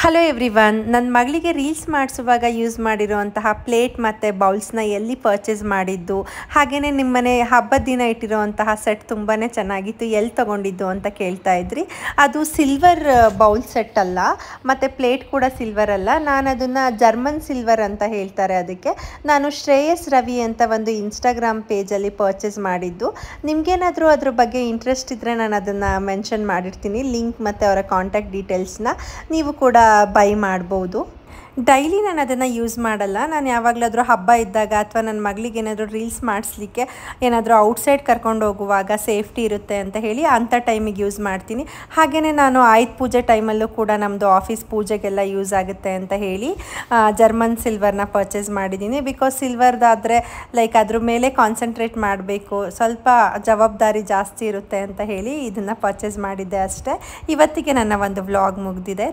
hello every everyone ನನ್ನ ಮಗಳಿಗೆ reels ಮಾಡಿಸುವಾಗ ಯೂಸ್ ಮಾಡಿರುವಂತಹ ಪ್ಲೇಟ್ ಮತ್ತು ಬೌಲ್ಸ್ನ ಎಲ್ಲಿ ಪರ್ಚೇಸ್ ಮಾಡಿದ್ದು ಹಾಗೆಯೇ ನಿಮ್ಮನೆ ಹಬ್ಬದ ದಿನ ಇಟ್ಟಿರುವಂತಹ ಸೆಟ್ ತುಂಬಾ ಚೆನ್ನಾಗಿತ್ತು ಎಲ್ಲಿ ತೊಗೊಂಡಿದ್ದು ಅಂತ ಕೇಳ್ತಾ ಇದ್ರಿ ಅದು ಸಿಲ್ವರ್ ಬೌಲ್ ಸೆಟ್ ಅಲ್ಲ ಮತ್ತು ಪ್ಲೇಟ್ ಕೂಡ ಸಿಲ್ವರ್ ಅಲ್ಲ ನಾನು ಅದನ್ನು ಜರ್ಮನ್ ಸಿಲ್ವರ್ ಅಂತ ಹೇಳ್ತಾರೆ ಅದಕ್ಕೆ ನಾನು ಶ್ರೇಯಸ್ ರವಿ ಅಂತ ಒಂದು ಇನ್ಸ್ಟಾಗ್ರಾಮ್ ಪೇಜಲ್ಲಿ ಪರ್ಚೇಸ್ ಮಾಡಿದ್ದು ನಿಮಗೇನಾದರೂ ಅದ್ರ ಬಗ್ಗೆ ಇಂಟ್ರೆಸ್ಟ್ ಇದ್ದರೆ ನಾನು ಅದನ್ನು ಮೆನ್ಷನ್ ಮಾಡಿರ್ತೀನಿ ಲಿಂಕ್ ಮತ್ತು ಅವರ ಕಾಂಟ್ಯಾಕ್ಟ್ ಡೀಟೇಲ್ಸ್ನ ನೀವು ಕೂಡ ಬೈ ಮಾಡ್ಬೋದು ಡೈಲಿ ನಾನು ಅದನ್ನು ಯೂಸ್ ಮಾಡಲ್ಲ ನಾನು ಯಾವಾಗಲಾದರೂ ಹಬ್ಬ ಇದ್ದಾಗ ಅಥವಾ ನನ್ನ ಮಗಳಿಗೆ ಏನಾದರೂ ರೀಲ್ಸ್ ಮಾಡಿಸ್ಲಿಕ್ಕೆ ಏನಾದರೂ ಔಟ್ಸೈಡ್ ಕರ್ಕೊಂಡು ಹೋಗುವಾಗ ಸೇಫ್ಟಿ ಇರುತ್ತೆ ಅಂತ ಹೇಳಿ ಅಂಥ ಟೈಮಿಗೆ ಯೂಸ್ ಮಾಡ್ತೀನಿ ಹಾಗೆಯೇ ನಾನು ಆಯುಧ ಪೂಜೆ ಟೈಮಲ್ಲೂ ಕೂಡ ನಮ್ಮದು ಆಫೀಸ್ ಪೂಜೆಗೆಲ್ಲ ಯೂಸ್ ಆಗುತ್ತೆ ಅಂತ ಹೇಳಿ ಜರ್ಮನ್ ಸಿಲ್ವರ್ನ ಪರ್ಚೇಸ್ ಮಾಡಿದ್ದೀನಿ ಬಿಕಾಸ್ ಸಿಲ್ವರ್ದಾದರೆ ಲೈಕ್ ಅದ್ರ ಮೇಲೆ ಕಾನ್ಸಂಟ್ರೇಟ್ ಮಾಡಬೇಕು ಸ್ವಲ್ಪ ಜವಾಬ್ದಾರಿ ಜಾಸ್ತಿ ಇರುತ್ತೆ ಅಂತ ಹೇಳಿ ಇದನ್ನು ಪರ್ಚೇಸ್ ಮಾಡಿದ್ದೆ ಅಷ್ಟೇ ಇವತ್ತಿಗೆ ನನ್ನ ಒಂದು ವ್ಲಾಗ್ ಮುಗಿದಿದೆ